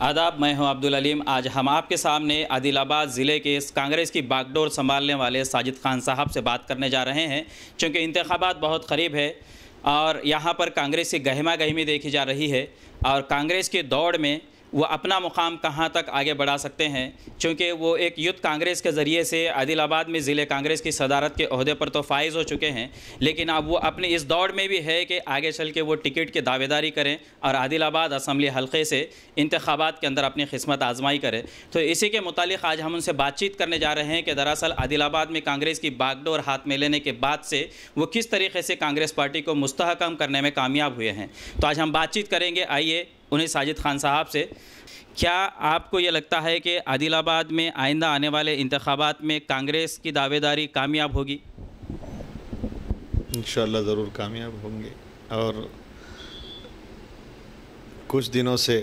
आदाब मैं हूं अब्दुल अलीम आज हम आपके सामने आदिलाबाद ज़िले के कांग्रेस की बागडोर संभालने वाले साजिद खान साहब से बात करने जा रहे हैं क्योंकि इंतबात बहुत करीब है और यहाँ पर कांग्रेस की गहमा गहमी देखी जा रही है और कांग्रेस के दौड़ में वो अपना मुकाम कहाँ तक आगे बढ़ा सकते हैं क्योंकि वो एक यूथ कांग्रेस के ज़रिए से आदिलाबाद में ज़िले कांग्रेस की सदारत के अहदे पर तो फाइज हो चुके हैं लेकिन अब वो अपने इस दौड़ में भी है कि आगे चल के वो टिकट की दावेदारी करें और आदिलाबाद असम्बली हलके से इंतबात के अंदर अपनी खिस्मत आजमाई करें तो इसी के मुतालिक आज हम उनसे बातचीत करने जा रहे हैं कि दरअसल आदिलाबाद में कांग्रेस की बागडोर हाथ में लेने के बाद से वो किस तरीके से कांग्रेस पार्टी को मुस्तहकम करने में कामयाब हुए हैं तो आज हम बातचीत करेंगे आइए उन्हें साजिद खान साहब से क्या आपको ये लगता है कि आदिलाबाद में आइंदा आने वाले इंतबात में कांग्रेस की दावेदारी कामयाब होगी इन ज़रूर कामयाब होंगे और कुछ दिनों से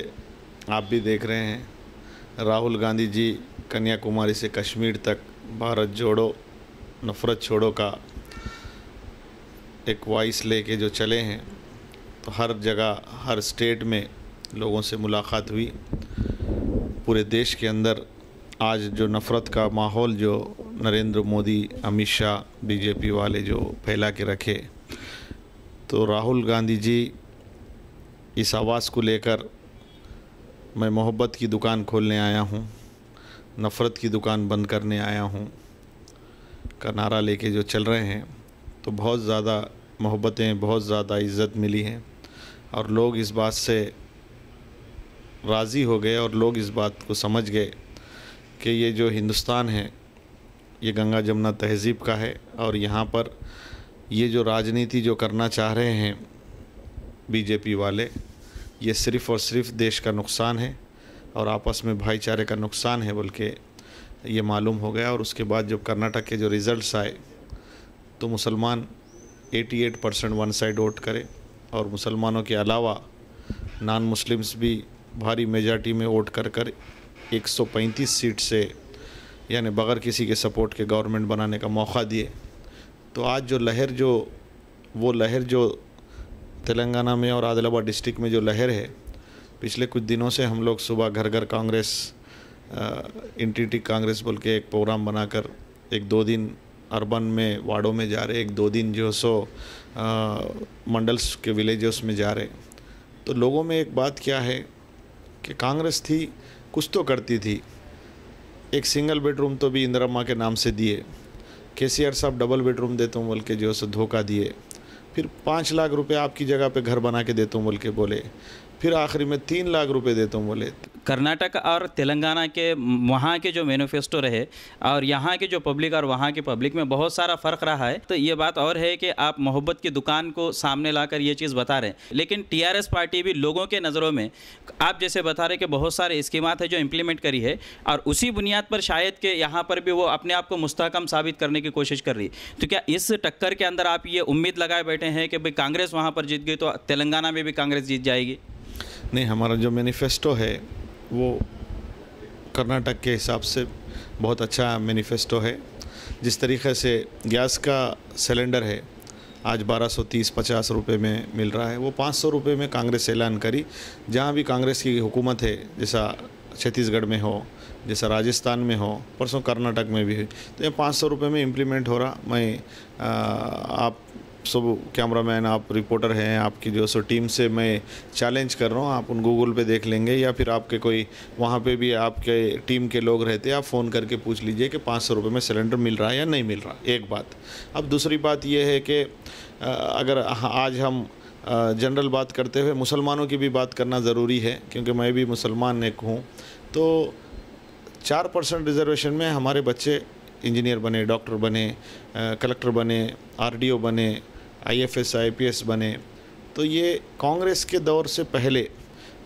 आप भी देख रहे हैं राहुल गांधी जी कन्याकुमारी से कश्मीर तक भारत जोड़ो नफरत छोड़ो का एक वॉइस लेके जो चले हैं तो हर जगह हर स्टेट में लोगों से मुलाकात हुई पूरे देश के अंदर आज जो नफ़रत का माहौल जो नरेंद्र मोदी अमित शाह बीजेपी वाले जो फैला के रखे तो राहुल गांधी जी इस आवाज़ को लेकर मैं मोहब्बत की दुकान खोलने आया हूँ नफ़रत की दुकान बंद करने आया हूँ का नारा लेके जो चल रहे हैं तो बहुत ज़्यादा मोहब्बतें बहुत ज़्यादा इज़्ज़त मिली हैं और लोग इस बात से राज़ी हो गए और लोग इस बात को समझ गए कि ये जो हिंदुस्तान है ये गंगा जमुना तहजीब का है और यहाँ पर ये जो राजनीति जो करना चाह रहे हैं बीजेपी वाले ये सिर्फ़ और सिर्फ देश का नुकसान है और आपस में भाईचारे का नुकसान है बल्कि ये मालूम हो गया और उसके बाद जब कर्नाटक के जो रिज़ल्ट आए तो मुसलमान 88 परसेंट वन साइड वोट करे और मुसलमानों के अलावा नॉन मुस्लिम्स भी भारी मेजॉरिटी में वोट कर कर पैंतीस सीट से यानी बगैर किसी के सपोर्ट के गवर्नमेंट बनाने का मौका दिए तो आज जो लहर जो वो लहर जो तेलंगाना में और आदिलाबाद डिस्ट्रिक्ट में जो लहर है पिछले कुछ दिनों से हम लोग सुबह घर घर कांग्रेस इंटीटी कांग्रेस बोल के एक प्रोग्राम बनाकर एक दो दिन अर्बन में वार्डों में जा रहे एक दो दिन जो सो मंडल्स के विलेजेस में जा रहे तो लोगों में एक बात क्या है कि कांग्रेस थी कुछ तो करती थी एक सिंगल बेडरूम तो भी इंदिरा माँ के नाम से दिए के सी आर साहब डबल बेडरूम देता हूँ बोल के जो है सो धोखा दिए फिर पाँच लाख रुपए आपकी जगह पे घर बना के देता हूँ बोल के बोले फिर आखिरी में तीन लाख रुपए देता हूँ बोले कर्नाटक और तेलंगाना के वहाँ के जो मैनिफेस्टो रहे और यहाँ के जो पब्लिक और वहाँ के पब्लिक में बहुत सारा फ़र्क रहा है तो ये बात और है कि आप मोहब्बत की दुकान को सामने लाकर ये चीज़ बता रहे हैं लेकिन टीआरएस पार्टी भी लोगों के नज़रों में आप जैसे बता रहे कि बहुत सारे स्कीमात है जो इम्प्लीमेंट करी है और उसी बुनियाद पर शायद के यहाँ पर भी वो अपने आप को मुस्तकम साबित करने की कोशिश कर रही तो क्या इस टक्कर के अंदर आप ये उम्मीद लगाए बैठे हैं कि भाई कांग्रेस वहाँ पर जीत गई तो तेलंगाना में भी कांग्रेस जीत जाएगी नहीं हमारा जो मैनिफेस्टो है वो कर्नाटक के हिसाब से बहुत अच्छा मैनिफेस्टो है जिस तरीके से गैस का सिलेंडर है आज 1230 50 रुपए में मिल रहा है वो 500 रुपए में कांग्रेस ऐलान करी जहाँ भी कांग्रेस की हुकूमत है जैसा छत्तीसगढ़ में हो जैसा राजस्थान में हो परसों कर्नाटक में भी है तो ये पाँच सौ रुपये में इम्प्लीमेंट हो रहा मैं आ, आप सब कैमरामैन आप रिपोर्टर हैं आपकी जो सो टीम से मैं चैलेंज कर रहा हूँ आप उन गूगल पे देख लेंगे या फिर आपके कोई वहाँ पे भी आपके टीम के लोग रहते हैं आप फ़ोन करके पूछ लीजिए कि पाँच सौ रुपये में सिलेंडर मिल रहा है या नहीं मिल रहा एक बात अब दूसरी बात यह है कि अगर आज हम जनरल बात करते हुए मुसलमानों की भी बात करना ज़रूरी है क्योंकि मैं भी मुसलमान एक हूँ तो चार परसेंट रिजर्वेशन में हमारे बच्चे इंजीनियर बने डॉक्टर बने कलेक्टर बने आरडीओ बने आईएफएस आईपीएस बने तो ये कांग्रेस के दौर से पहले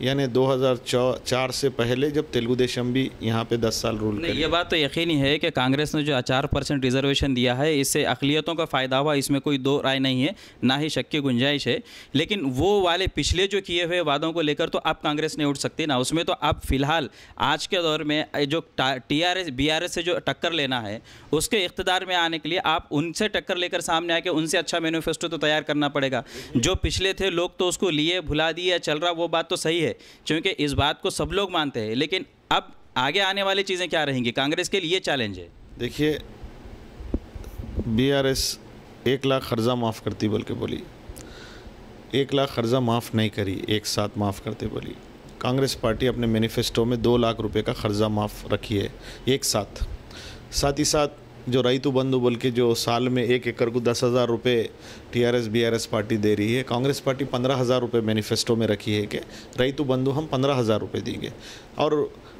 यानी 2004 से पहले जब तेलुगु देशम भी यहाँ पे 10 साल रूल नहीं ये बात तो यकीनी है कि कांग्रेस ने जो चार परसेंट रिजर्वेशन दिया है इससे अकलीतों का फ़ायदा हुआ इसमें कोई दो राय नहीं है ना ही शक की गुंजाइश है लेकिन वो वाले पिछले जो किए हुए वादों को लेकर तो अब कांग्रेस नहीं उठ सकती ना उसमें तो अब फिलहाल आज के दौर में जो T R S B R S से जो टक्कर लेना है उसके इकतदार में आने के लिए आप उनसे टक्कर लेकर सामने आके उनसे अच्छा मैनिफेस्टो तो तैयार करना पड़ेगा जो पिछले थे लोग तो उसको लिए भुला दिए चल रहा वो बात तो सही है है क्योंकि इस बात को सब लोग मानते हैं लेकिन अब आगे आने वाली चीज़ें क्या रहेंगी कांग्रेस के लिए चैलेंज है देखिए बीआरएस एक लाख कर्जा माफ़ करती बल्कि बोली एक लाख कर्जा माफ़ नहीं करी एक साथ माफ़ करते बोली कांग्रेस पार्टी अपने मैनिफेस्टो में दो लाख रुपए का कर्जा माफ़ रखी है एक साथ साथ ही साथ जो रईतु बंधु बोल के जो साल में एक एकड़ को दस हज़ार रुपये T R S B R S party दे रही है कांग्रेस पार्टी पंद्रह हज़ार रुपये मैनिफेस्टो में रखी है कि रईतु बंधु हम पंद्रह हज़ार रुपये देंगे और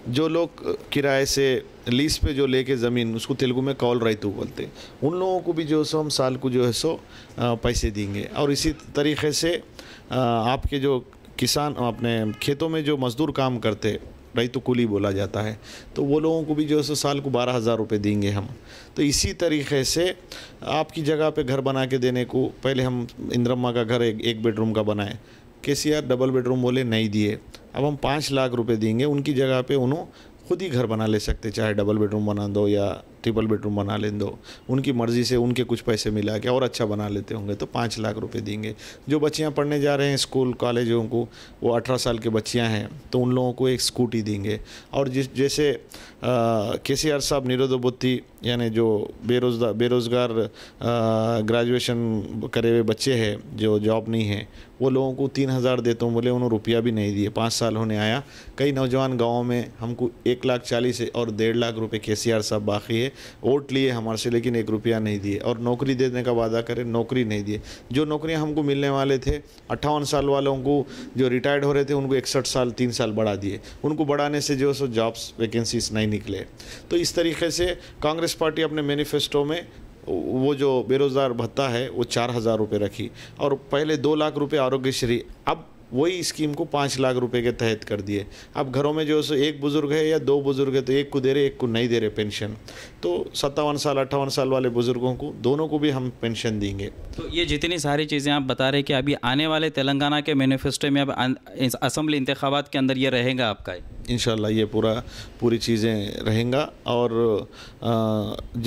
जो लोग किराए से लीज पे जो लेके ज़मीन उसको तेलुगु में कॉल रईतु बोलते उन लोगों को भी जो सो हम साल को जो है सो पैसे देंगे और इसी तरीके से आपके जो किसान अपने खेतों में जो मज़दूर काम करते रही तो कुली बोला जाता है तो वो लोगों को भी जो है साल को बारह हज़ार रुपये देंगे हम तो इसी तरीके से आपकी जगह पे घर बना के देने को पहले हम इंद्रम्मा का घर एक, एक बेडरूम का बनाए के सी आर डबल बेडरूम बोले नहीं दिए अब हम पाँच लाख रुपए देंगे उनकी जगह पे उन्होंने खुद ही घर बना ले सकते चाहे डबल बेडरूम बना दो या ट्रिपल बेडरूम बना ले दो उनकी मर्ज़ी से उनके कुछ पैसे मिला के और अच्छा बना लेते होंगे तो पाँच लाख रुपए देंगे जो बच्चियाँ पढ़ने जा रहे हैं स्कूल कॉलेजों को वो अठारह साल के बच्चियाँ हैं तो उन लोगों को एक स्कूटी देंगे और जिस जैसे के सी आर साहब निरोधोबुद्धि यानी जो बेरोजगार बेरोज़गार ग्रेजुएशन करे हुए बच्चे हैं जो जॉब नहीं है वो लोगों को तीन हज़ार देता हूँ बोले उन्होंने रुपया भी नहीं दिए पाँच साल होने आया कई नौजवान गाँव में हमको एक लाख चालीस और डेढ़ लाख रुपये के सी आर साहब बाकी है वोट लिए हमारे से लेकिन एक रुपया नहीं दिए और नौकरी देने का वादा करें नौकरी नहीं दिए जो नौकरियाँ हमको मिलने वाले थे अट्ठावन साल वालों को जो रिटायर्ड हो रहे थे उनको इकसठ साल तीन साल बढ़ा दिए उनको बढ़ाने से जो सो जॉब्स वैकेंसीज नहीं निकले तो इस तरीके से कांग्रेस पार्टी अपने मैनिफेस्टो में वो जो बेरोज़गार भत्ता है वो चार हज़ार रुपये रखी और पहले दो लाख रुपये आरोग्यश्री अब वही स्कीम को पाँच लाख रुपए के तहत कर दिए अब घरों में जो सो एक बुज़ुर्ग है या दो बुज़ुर्ग है तो एक को दे रहे एक को नहीं दे रहे पेंशन तो सत्तावन साल अट्ठावन साल वाले बुज़ुर्गों को दोनों को भी हम पेंशन देंगे तो ये जितनी सारी चीज़ें आप बता रहे कि अभी आने वाले तेलंगाना के मैनिफेस्टो में अब अं-, असम्बली इंतबात के अंदर ये रहेगा आपका इन ये पूरा पूरी चीज़ें रहेंगे और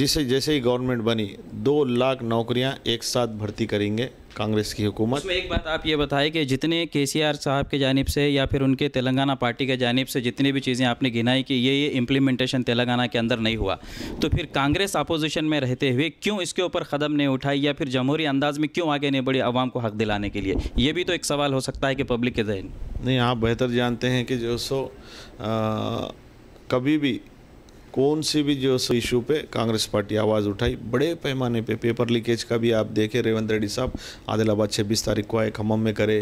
जिसे जैसे ही गवर्नमेंट बनी दो लाख नौकरियाँ एक साथ भर्ती करेंगे कांग्रेस की हुकूमत एक बात आप ये बताएं कि जितने के सी आर साहब के जानब से या फिर उनके तेलंगाना पार्टी के जानब से जितनी भी चीज़ें आपने गिनाई कि ये ये इम्प्लीमेंटेशन तेलंगाना के अंदर नहीं हुआ तो फिर कांग्रेस अपोजिशन में रहते हुए क्यों इसके ऊपर कदम नहीं उठाई या फिर जमहूरी अंदाज में क्यों आगे नहीं बढ़ी आवाम को हक दिलाने के लिए ये भी तो एक सवाल हो सकता है कि पब्लिक के जहन नहीं आप बेहतर जानते हैं कि जो सो कभी भी कौन सी भी जो इशू पे कांग्रेस पार्टी आवाज़ उठाई बड़े पैमाने पे पेपर लीकेज का भी आप देखें रेवंत रेड्डी साहब आदिलाबाद छब्बीस तारीख को आए खम्भम में करे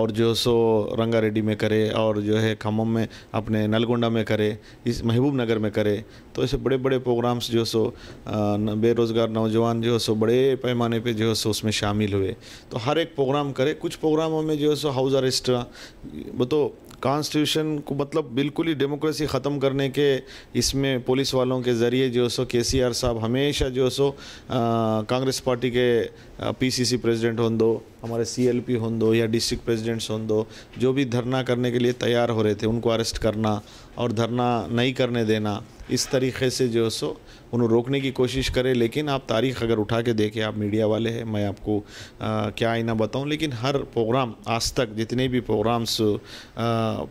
और जो सो रंगा रेड्डी में करे और जो है खम्भम में अपने नलगोंडा में करे इस महबूब नगर में करे तो ऐसे बड़े बड़े प्रोग्राम्स जो सो बेरोज़गार नौजवान जो सो बड़े पैमाने पर जो सो उसमें शामिल हुए तो हर एक प्रोग्राम करे कुछ प्रोग्रामों में जो सो हाउस अरेस्ट तो कॉन्स्टिट्यूशन को मतलब बिल्कुल ही डेमोक्रेसी ख़त्म करने के इसमें पुलिस वालों के ज़रिए जो सो के साहब हमेशा जो सो कांग्रेस पार्टी के पीसीसी प्रेसिडेंट हों दो हमारे सीएलपी हों दो या डिस्ट्रिक्ट प्रेसिडेंट्स हों दो जो भी धरना करने के लिए तैयार हो रहे थे उनको अरेस्ट करना और धरना नहीं करने देना इस तरीके से जो सो उन्हें रोकने की कोशिश करें लेकिन आप तारीख अगर उठा के देखें आप मीडिया वाले हैं मैं आपको आ, क्या आईना बताऊं लेकिन हर प्रोग्राम आज तक जितने भी प्रोग्राम्स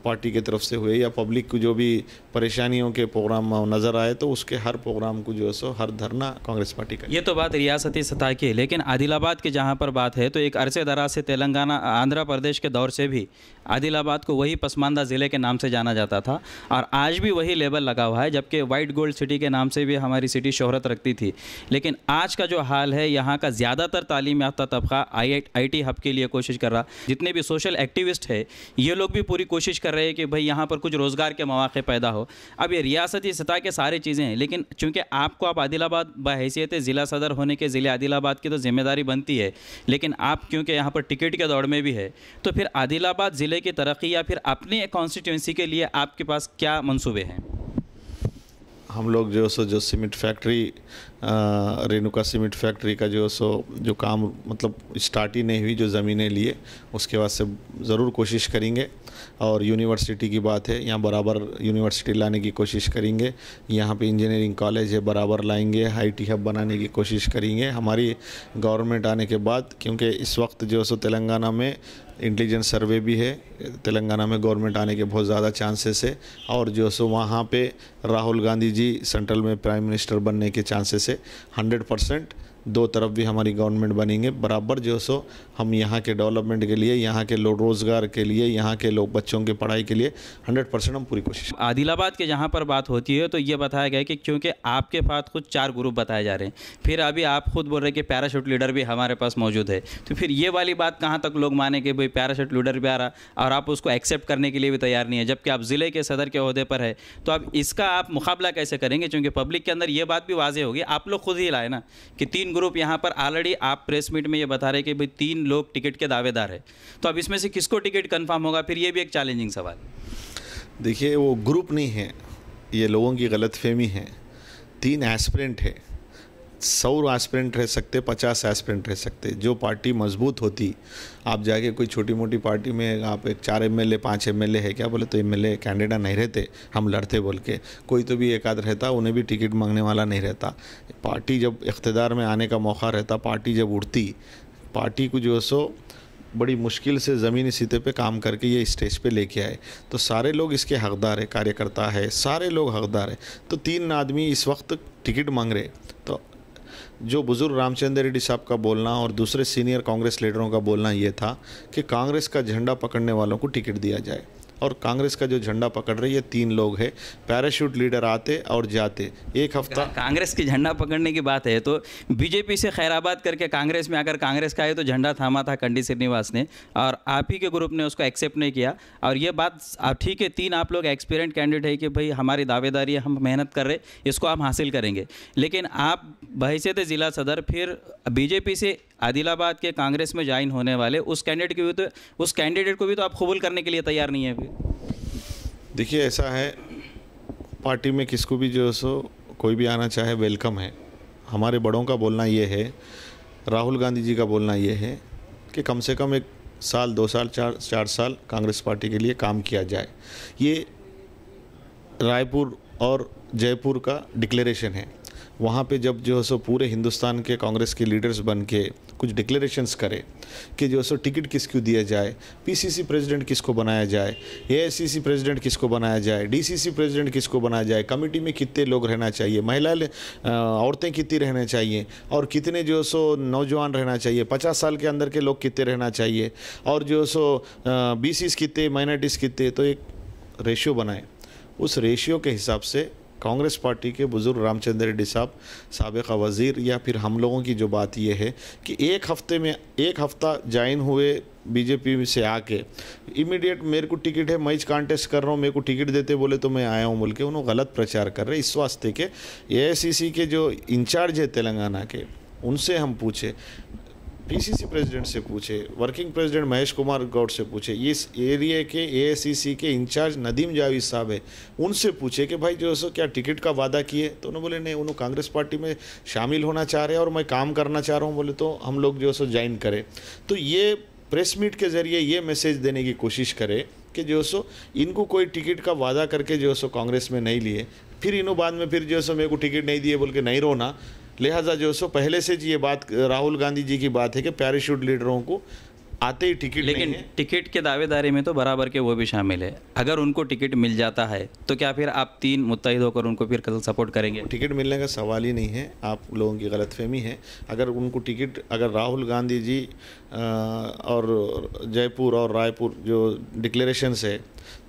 पार्टी की तरफ से हुए या पब्लिक को जो भी परेशानियों के प्रोग्राम नज़र आए तो उसके हर प्रोग्राम को जो है सो हर धरना कांग्रेस पार्टी का ये तो बात रियासती सतह की है लेकिन आदिलाबाद के जहाँ पर बात है तो एक अरसे दरा से तेलंगाना आंध्र प्रदेश के दौर से भी आदिलाबाद को वही पसमानदा ज़िले के नाम से जाना जाता था और आज भी वही लेबल लगा हुआ है जबकि वाइट गोल्ड सिटी के नाम से भी हमारी सिटी शोहरत रखती थी लेकिन आज का जो हाल है यहाँ का ज़्यादातर तालीम याफ्ता तबका आई आई टी हब के लिए कोशिश कर रहा जितने भी सोशल एक्टिविस्ट है ये लोग भी पूरी कोशिश कर रहे हैं कि भाई यहाँ पर कुछ रोज़गार के मौाक़े पैदा हो अब ये रियासती सतह के सारी चीज़ें हैं लेकिन चूँकि आपको आप आदिलाबाद बहसीत ज़िला सदर होने के ज़िले आदिलाबाद की तो ज़िम्मेदारी बनती है लेकिन आप क्योंकि यहाँ पर टिकट के दौड़ में भी है तो फिर आदिलाबाद ज़िले ज़िले की तरक्की या फिर अपने कॉन्स्टिट्यूंसी के लिए आपके पास क्या मनसूबे हैं हम लोग जो सो जो cement factory Renuka cement factory का जो सो जो काम मतलब स्टार्ट ही नहीं हुई जो ज़मीनें लिए उसके बाद से ज़रूर कोशिश करेंगे और यूनिवर्सिटी की बात है यहाँ बराबर यूनिवर्सिटी लाने की कोशिश करेंगे यहाँ पे इंजीनियरिंग कॉलेज है बराबर लाएंगे आई टी हब बनाने की कोशिश करेंगे हमारी गवर्नमेंट आने के बाद क्योंकि इस वक्त जो सो तेलंगाना में इंटेलिजेंस सर्वे भी है तेलंगाना में गवर्नमेंट आने के बहुत ज़्यादा चांसेस है और जो सो वहाँ पे राहुल गांधी जी सेंट्रल में प्राइम मिनिस्टर बनने के चांसेस है हंड्रेड परसेंट दो तरफ भी हमारी गवर्नमेंट बनेंगे बराबर जो सो हम यहाँ के डेवलपमेंट के लिए यहाँ के लोग रोज़गार के लिए यहाँ के लोग बच्चों के पढ़ाई के लिए हंड्रेड परसेंट हम पूरी कोशिश आदिलाबाद के जहाँ पर बात होती है तो ये बताया गया कि क्योंकि आपके पास खुद चार ग्रुप बताए जा रहे हैं फिर अभी आप खुद बोल रहे हैं कि पैराशूट लीडर भी हमारे पास मौजूद है तो फिर ये वाली बात कहाँ तक लोग माने कि भाई पैराशूट लीडर भी आ रहा और आप उसको एक्सेप्ट करने के लिए भी तैयार नहीं है जबकि आप ज़िले के सदर के अहदे पर है तो अब इसका आप मुकाबला कैसे करेंगे चूँकि पब्लिक के अंदर ये बात भी वाजे होगी आप लोग खुद ही लाए ना कि तीन ग्रुप यहाँ पर ऑलरेडी आप प्रेस मीट में ये बता रहे कि भाई तीन लोग टिकट के दावेदार है तो अब इसमें से किसको टिकट कन्फर्म होगा फिर ये भी एक चैलेंजिंग सवाल देखिए वो ग्रुप नहीं है ये लोगों की गलतफहमी है तीन एस्परेंट है सौ एस्पिरेंट रह सकते पचास एस्पिरेंट रह सकते जो पार्टी मजबूत होती आप जाके कोई छोटी मोटी पार्टी में आप एक चार एम एल ए पाँच एम एल ए है क्या बोले तो एम एल ए कैंडिडेट नहीं रहते हम लड़ते बोल के कोई तो भी एक आध रहता उन्हें भी टिकट मांगने वाला नहीं रहता पार्टी जब इकतदार में आने का मौका रहता पार्टी जब उड़ती पार्टी को जो सो बड़ी मुश्किल से ज़मीनी सीते पे काम करके ये स्टेज पे लेके आए तो सारे लोग इसके हकदार है कार्यकर्ता है सारे लोग हकदार है तो तीन आदमी इस वक्त टिकट मांग रहे तो जो बुज़ुर्ग रामचंद्र रेड्डी साहब का बोलना और दूसरे सीनियर कांग्रेस लीडरों का बोलना ये था कि कांग्रेस का झंडा पकड़ने वालों को टिकट दिया जाए और कांग्रेस का जो झंडा पकड़ रही है तीन लोग है पैराशूट लीडर आते और जाते एक हफ्ता हाँ, कांग्रेस की झंडा पकड़ने की बात है तो बीजेपी से खैराबाद करके कांग्रेस में अगर कांग्रेस का आए तो झंडा थामा था कंडी श्रीनिवास ने और आप ही के ग्रुप ने उसको एक्सेप्ट नहीं किया और ये बात ठीक है तीन आप लोग एक्सपीरियंट कैंडिडेट है कि भाई हमारी दावेदारी हम मेहनत कर रहे इसको हम हासिल करेंगे लेकिन आप भैसे थे ज़िला सदर फिर बीजेपी से आदिलाबाद के कांग्रेस में ज्वाइन होने वाले उस कैंडिडेट को भी तो उस कैंडिडेट को भी तो आप कबूल करने के लिए तैयार नहीं है अभी देखिए ऐसा है पार्टी में किसको भी जो सो कोई भी आना चाहे वेलकम है हमारे बड़ों का बोलना ये है राहुल गांधी जी का बोलना ये है कि कम से कम एक साल दो साल चार चार साल कांग्रेस पार्टी के लिए काम किया जाए ये रायपुर और जयपुर का डिक्लेरेशन है वहाँ पे जब जो है सो पूरे हिंदुस्तान के कांग्रेस के लीडर्स बन के कुछ डिक्लेरेशंस करे कि जो सो टिकट किसको दिया जाए पीसीसी प्रेसिडेंट किसको बनाया जाए एआईसीसी प्रेसिडेंट किसको बनाया जाए डीसीसी प्रेसिडेंट किसको बनाया जाए कमेटी में कितने लोग रहना चाहिए महिला औरतें कितनी रहना चाहिए और कितने जो सो नौजवान रहना चाहिए पचास साल के अंदर के लोग कितने रहना चाहिए और जो सो बीसीस कितने माइनॉरिटीज़ कितने तो एक रेशियो बनाए उस रेशियो के हिसाब से कांग्रेस पार्टी के बुज़ुर्ग रामचंद्र रेड्डी साहब सबका वज़ीर या फिर हम लोगों की जो बात यह है कि एक हफ्ते में एक हफ्ता ज्वाइन हुए बीजेपी से आके इमीडिएट मेरे को टिकट है मैं कॉन्टेस्ट कर रहा हूँ मेरे को टिकट देते बोले तो मैं आया हूँ बोल के उन्होंने गलत प्रचार कर रहे इस वास्ते के ए के जो इंचार्ज है तेलंगाना के उनसे हम पूछे पीसीसी प्रेसिडेंट से पूछे वर्किंग प्रेसिडेंट महेश कुमार गौड़ से पूछे इस एरिया के एआईसीसी के इंचार्ज नदीम जावेद साहब है उनसे पूछे कि भाई जो सो क्या टिकट का वादा किए तो उन्होंने बोले नहीं उन्होंने कांग्रेस पार्टी में शामिल होना चाह रहे हैं और मैं काम करना चाह रहा हूँ बोले तो हम लोग जो सो ज्वाइन करें तो ये प्रेस मीट के जरिए ये मैसेज देने की कोशिश करें कि जो सो इनको कोई टिकट का वादा करके जो सो कांग्रेस में नहीं लिए फिर इन्हों बाद में फिर जो सो मेरे को टिकट नहीं दिए बोल के नहीं रोना लिहाजा जो सो पहले से जी ये बात राहुल गांधी जी की बात है कि पैराशूट लीडरों को आते ही टिकट लेकिन टिकट के दावेदारी में तो बराबर के वो भी शामिल है अगर उनको टिकट मिल जाता है तो क्या फिर आप तीन मुतहद होकर उनको फिर कल सपोर्ट करेंगे टिकट मिलने का सवाल ही नहीं है आप लोगों की गलतफहमी है अगर उनको टिकट अगर राहुल गांधी जी और जयपुर और रायपुर जो डिक्लेरेशन है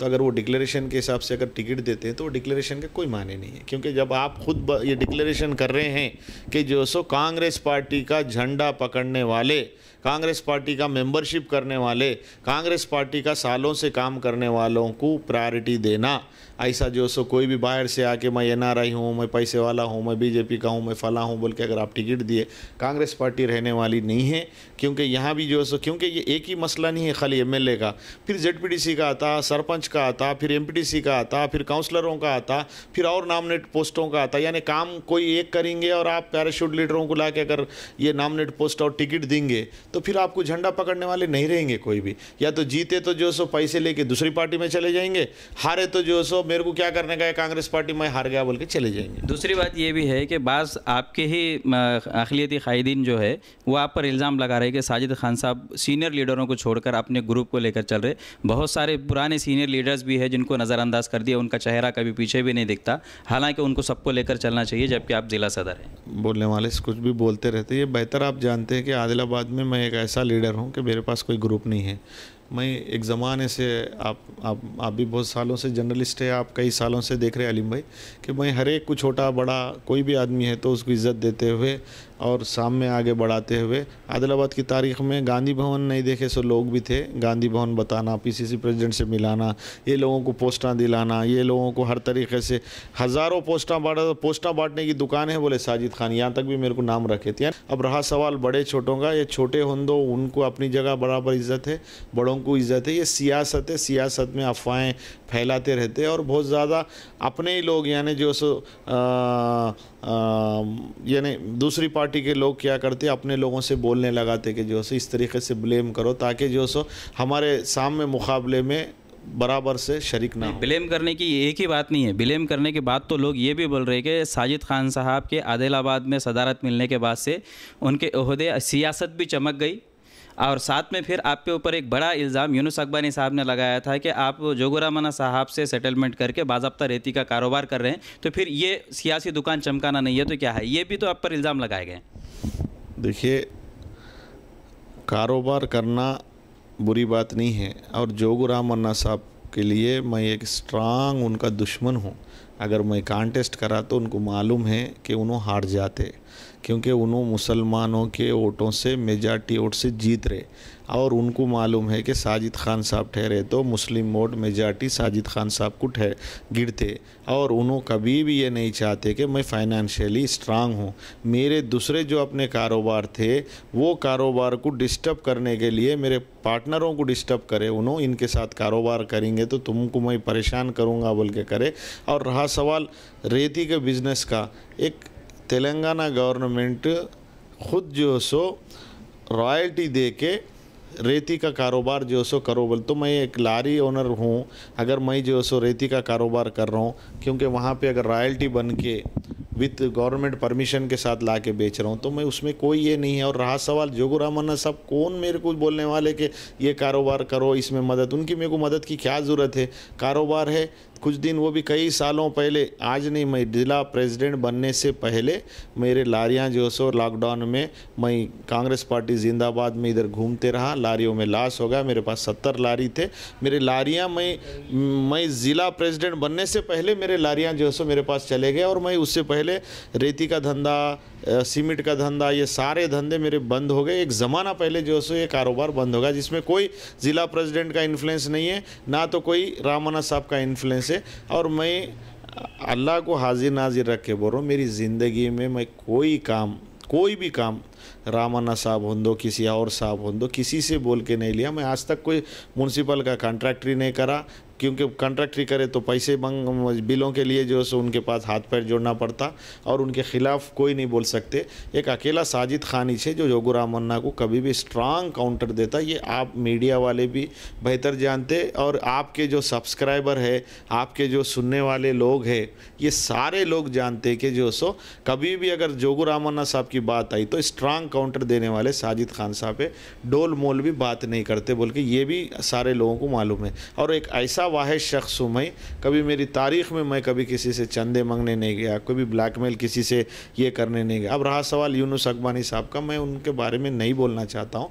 तो अगर वो डिक्लेरेशन के हिसाब से अगर टिकट देते हैं तो वो डिक्लेरेशन का कोई माने नहीं है क्योंकि जब आप खुद ये डिक्लेरेशन कर रहे हैं कि जो सो कांग्रेस पार्टी का झंडा पकड़ने वाले कांग्रेस पार्टी का मेंबरशिप करने वाले कांग्रेस पार्टी का सालों से काम करने वालों को प्रायोरिटी देना ऐसा जो सो कोई भी बाहर से आके मैं एन आर आई हूँ मैं पैसे वाला हूँ मैं बीजेपी का हूँ मैं फला हूँ बोल के अगर आप टिकट दिए कांग्रेस पार्टी रहने वाली नहीं है क्योंकि यहाँ भी जो सो क्योंकि ये एक ही मसला नहीं है खाली एम एल ए का फिर जेड पी डी सी का आता सरपंच का आता फिर एम पी डी सी का आता फिर काउंसलरों का आता फिर और नामनेट पोस्टों का आता यानी काम कोई एक करेंगे और आप पैराशूट लीडरों को ला के अगर ये नामनेट पोस्ट और टिकट देंगे तो फिर आपको झंडा पकड़ने वाले नहीं रहेंगे कोई भी या तो जीते तो जो सो पैसे लेके दूसरी पार्टी में चले जाएंगे हारे तो जो सो मेरे को क्या करने का है कांग्रेस पार्टी में हार गया बोल के चले जाएंगे दूसरी बात ये भी है कि बास आपके ही अखिलती कायदीन जो है वो आप पर इल्ज़ाम लगा रहे हैं कि साजिद खान साहब सीनियर लीडरों को छोड़कर अपने ग्रुप को लेकर चल रहे बहुत सारे पुराने सीनियर लीडर्स भी है जिनको नज़रअंदाज कर दिया उनका चेहरा कभी पीछे भी नहीं दिखता हालांकि उनको सबको लेकर चलना चाहिए जबकि आप जिला सदर हैं बोलने वाले कुछ भी बोलते रहते ये बेहतर आप जानते हैं कि आदिलाबाद में मैं एक ऐसा लीडर हूँ कि मेरे पास कोई ग्रुप नहीं है मैं एक ज़माने से आप आप आप भी बहुत सालों से जर्नलिस्ट है आप कई सालों से देख रहे हैं अलीम भाई कि मैं हर एक को छोटा बड़ा कोई भी आदमी है तो उसको इज़्ज़त देते हुए और सामने आगे बढ़ाते हुए आदिलाबाद की तारीख में गांधी भवन नहीं देखे सो लोग भी थे गांधी भवन बताना पीसीसी प्रेसिडेंट से मिलाना ये लोगों को पोस्टा दिलाना ये लोगों को हर तरीके से हज़ारों पोस्टा बांटा तो बांटने की दुकान है बोले साजिद खान यहाँ तक भी मेरे को नाम रखे थे अब रहा सवाल बड़े छोटों का ये छोटे हों दो उनको अपनी जगह बराबर इज्जत है बड़ों को इज्जत है ये सियासत है सियासत में अफवाहें फैलाते रहते हैं और बहुत ज़्यादा अपने ही लोग यानी जो सो यानी दूसरी पार्टी पार्टी के लोग क्या करते अपने लोगों से बोलने लगाते कि जो सो इस तरीके से ब्लेम करो ताकि जो सो हमारे सामने मुकाबले में बराबर से शरीक ना ब्लेम करने की एक ही बात नहीं है ब्लेम करने के बाद तो लोग ये भी बोल रहे हैं कि साजिद खान साहब के आदिलाबाद में सदारत मिलने के बाद से उनके अहदे सियासत भी चमक गई और साथ में फिर आपके ऊपर एक बड़ा इल्ज़ाम यूनुस अकबानी साहब ने लगाया था कि आप जोगोरामाना साहब से सेटलमेंट करके बाबा रेती का कारोबार कर रहे हैं तो फिर ये सियासी दुकान चमकाना नहीं है तो क्या है ये भी तो आप पर इल्ज़ाम लगाए गए देखिए कारोबार करना बुरी बात नहीं है और जोगुराम अन्ना साहब के लिए मैं एक स्ट्रांग उनका दुश्मन हूँ अगर मैं कॉन्टेस्ट करा तो उनको मालूम है कि उन्होंने हार जाते क्योंकि उन्हों मुसलमानों के वोटों से मेजार्टी वोट से जीत रहे और उनको मालूम है कि साजिद खान साहब ठहरे तो Muslim vote majority Sajid Khan साहब को ठहर गिरते और उन्हों कभी भी ये नहीं चाहते कि मैं फाइनेंशियली स्ट्रांग हूँ मेरे दूसरे जो अपने कारोबार थे वो कारोबार को डिस्टर्ब करने के लिए मेरे पार्टनरों को डिस्टर्ब करे उन्हों इनके साथ कारोबार करेंगे तो तुमको मैं परेशान करूँगा बोल के करे और रहा सवाल रेती के बिज़नेस का एक तेलंगाना गवर्नमेंट खुद जो सो रॉयल्टी दे के रेती का कारोबार जो सो करो बोल तो मैं एक लारी ओनर हूँ अगर मैं जो सो रेती का कारोबार कर रहा हूँ क्योंकि वहाँ पे अगर रॉयल्टी बन के विथ गवर्नमेंट परमिशन के साथ ला के बेच रहा हूँ तो मैं उसमें कोई ये नहीं है और रहा सवाल रामाना साहब कौन मेरे को बोलने वाले कि ये कारोबार करो इसमें मदद उनकी मेरे को मदद की क्या ज़रूरत है कारोबार है कुछ दिन वो भी कई सालों पहले आज नहीं मैं जिला प्रेसिडेंट बनने से पहले मेरे लारियाँ जो सो लॉकडाउन में मैं कांग्रेस पार्टी जिंदाबाद में इधर घूमते रहा लारियों में लाश हो गया मेरे पास सत्तर लारी थे मेरे लारियाँ मैं मैं ज़िला प्रेसिडेंट बनने से पहले मेरे लारियाँ जो सो मेरे पास चले गए और मैं उससे पहले पहले रेती का धंधा सीमेंट का धंधा ये सारे धंधे मेरे बंद हो गए एक ज़माना पहले जो सो ये कारोबार बंद होगा जिसमें कोई ज़िला प्रेसिडेंट का इन्फ्लुएंस नहीं है ना तो कोई रामाना साहब का इन्फ्लुएंस है और मैं अल्लाह को हाजिर नाजिर रख के बोल रहा हूँ मेरी ज़िंदगी में मैं कोई काम कोई भी काम रामाना साहब हों दो किसी और साहब हों दो किसी से बोल के नहीं लिया मैं आज तक कोई म्यूनसिपल का कॉन्ट्रैक्ट ही नहीं करा क्योंकि कॉन्ट्रैक्टरी करे तो पैसे मंग बिलों के लिए जो सो उनके पास हाथ पैर जोड़ना पड़ता और उनके खिलाफ कोई नहीं बोल सकते एक अकेला साजिद खान ही है जो राम मन्ना को कभी भी स्ट्रांग काउंटर देता ये आप मीडिया वाले भी बेहतर जानते और आपके जो सब्सक्राइबर है आपके जो सुनने वाले लोग हैं ये सारे लोग जानते कि जो सो कभी भी अगर राम मन्ना साहब की बात आई तो स्ट्रांग काउंटर देने वाले साजिद खान साहब है डोल मोल भी बात नहीं करते बोल के ये भी सारे लोगों को मालूम है और एक ऐसा बड़ा वाह शख्स हूँ मैं कभी मेरी तारीख में मैं कभी किसी से चंदे मंगने नहीं गया कभी ब्लैकमेल किसी से ये करने नहीं गया अब रहा सवाल यूनुस अकबानी साहब का मैं उनके बारे में नहीं बोलना चाहता हूँ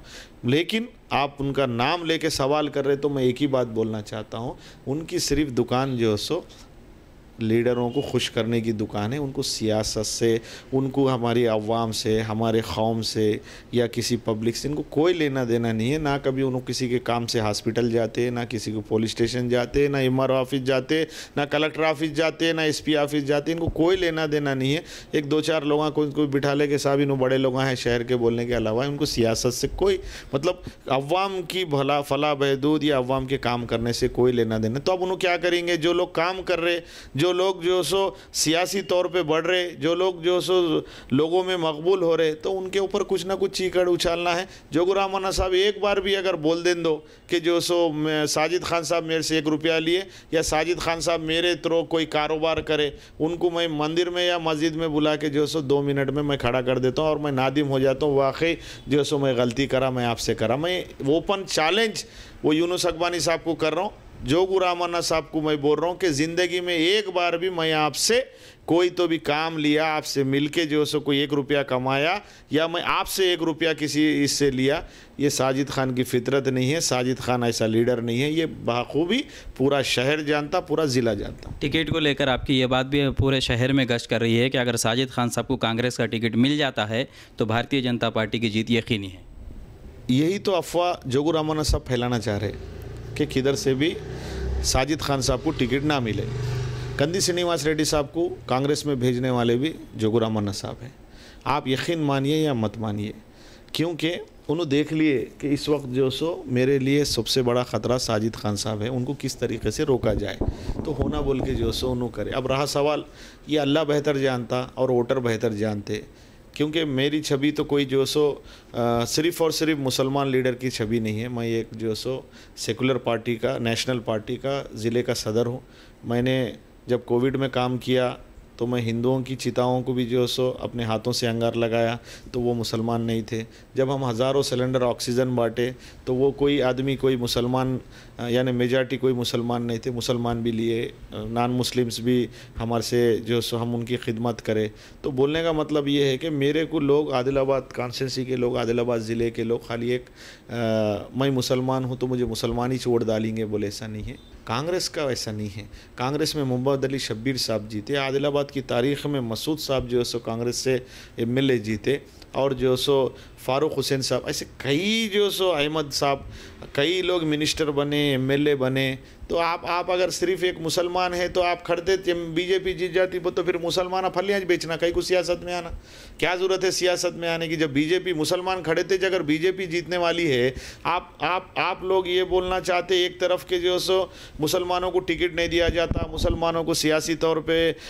लेकिन आप उनका नाम लेके सवाल कर रहे तो मैं एक ही बात बोलना चाहता हूँ उनकी सिर्फ दुकान जो सो लीडरों को खुश करने की दुकान है उनको सियासत से उनको हमारी आवाम से हमारे कौम से या किसी पब्लिक से इनको कोई लेना देना नहीं है ना कभी उन्होंने किसी के काम से हॉस्पिटल जाते ना किसी को पुलिस स्टेशन जाते ना एम ऑफिस जाते ना कलेक्टर ऑफिस जाते ना एस ऑफिस जाते इनको कोई लेना देना नहीं है एक दो चार लोगों को इनको बिठा ले के साहब इन बड़े लोग हैं शहर के बोलने के अलावा उनको सियासत से कोई मतलब अवाम की भला फला बहदूद या अवाम के काम करने से कोई लेना देना तो अब उन्होंने क्या करेंगे जो लोग काम कर रहे जो जो लोग जो सो सियासी तौर पे बढ़ रहे जो लोग जो सो लोगों में मकबूल हो रहे तो उनके ऊपर कुछ ना कुछ चीकड़ उछालना है जोगुराम मना साहब एक बार भी अगर बोल दें दो कि जो सो साजिद खान साहब मेरे से एक रुपया लिए या साजिद खान साहब मेरे थ्रो कोई कारोबार करे उनको मैं मंदिर में या मस्जिद में बुला के जो सो दो मिनट में मैं खड़ा कर देता हूँ और मैं नादिम हो जाता हूँ वाकई जो सो मैं गलती करा मैं आपसे करा मैं ओपन चैलेंज वो यूनुस अकबानी साहब को कर रहा हूँ जोगू रामाना साहब को मैं बोल रहा हूँ कि ज़िंदगी में एक बार भी मैं आपसे कोई तो भी काम लिया आपसे मिलके जो सो कोई एक रुपया कमाया या मैं आपसे एक रुपया किसी इससे लिया ये साजिद खान की फितरत नहीं है साजिद खान ऐसा लीडर नहीं है ये बखूबी पूरा शहर जानता पूरा ज़िला जानता टिकट को लेकर आपकी ये बात भी पूरे शहर में गश्त कर रही है कि अगर साजिद खान साहब को कांग्रेस का टिकट मिल जाता है तो भारतीय जनता पार्टी की जीत यकीनी है यही तो अफवाह जोगू रामाना साहब फैलाना चाह रहे हैं कि किधर से भी साजिद खान साहब को टिकट ना मिले कंदी श्रीनिवास रेड्डी साहब को कांग्रेस में भेजने वाले भी जोगुराम मन्ना साहब हैं आप यकीन मानिए या मत मानिए क्योंकि उन्होंने देख लिए कि इस वक्त जो सो मेरे लिए सबसे बड़ा ख़तरा साजिद खान साहब है उनको किस तरीके से रोका जाए तो होना बोल के जो सो उन्होंने करे अब रहा सवाल ये अल्लाह बेहतर जानता और वोटर बेहतर जानते क्योंकि मेरी छवि तो कोई जो सो सिर्फ और सिर्फ मुसलमान लीडर की छवि नहीं है मैं एक जो सो सेकुलर पार्टी का नेशनल पार्टी का ज़िले का सदर हूँ मैंने जब कोविड में काम किया तो मैं हिंदुओं की चिताओं को भी जो सो अपने हाथों से अंगार लगाया तो वो मुसलमान नहीं थे जब हम हज़ारों सिलेंडर ऑक्सीजन बांटे तो वो कोई आदमी कोई मुसलमान यानी मेजॉरिटी कोई मुसलमान नहीं थे मुसलमान भी लिए नॉन मुस्लिम्स भी हमारे से जो सो हम उनकी खिदमत करें तो बोलने का मतलब ये है कि मेरे को लोग आदिलाबाद कॉन्स्टेंसी के लोग आदिलाबाद ज़िले के लोग खाली एक आ, मैं मुसलमान हूँ तो मुझे मुसलमान ही छोड़ डालेंगे बोले ऐसा नहीं है कांग्रेस का ऐसा नहीं है कांग्रेस में मोहम्मद अली शब्बीर साहब जीते आदिलाबाद की तारीख में मसूद साहब जो सो कांग्रेस से एम जीते और जो सो फ़ारूक हुसैन साहब ऐसे कई जो सो अहमद साहब कई लोग मिनिस्टर बने एमएलए बने तो आप आप अगर सिर्फ एक मुसलमान है तो आप खड़ते बीजेपी जीत जाती तो फिर मुसलमान फलियाँ बेचना कहीं को सियासत में आना क्या ज़रूरत है सियासत में आने की जब बीजेपी मुसलमान खड़े थे अगर बीजेपी जीतने वाली है आप आप आप लोग ये बोलना चाहते एक तरफ के जो सो मुसलमानों को टिकट नहीं दिया जाता मुसलमानों को सियासी तौर पर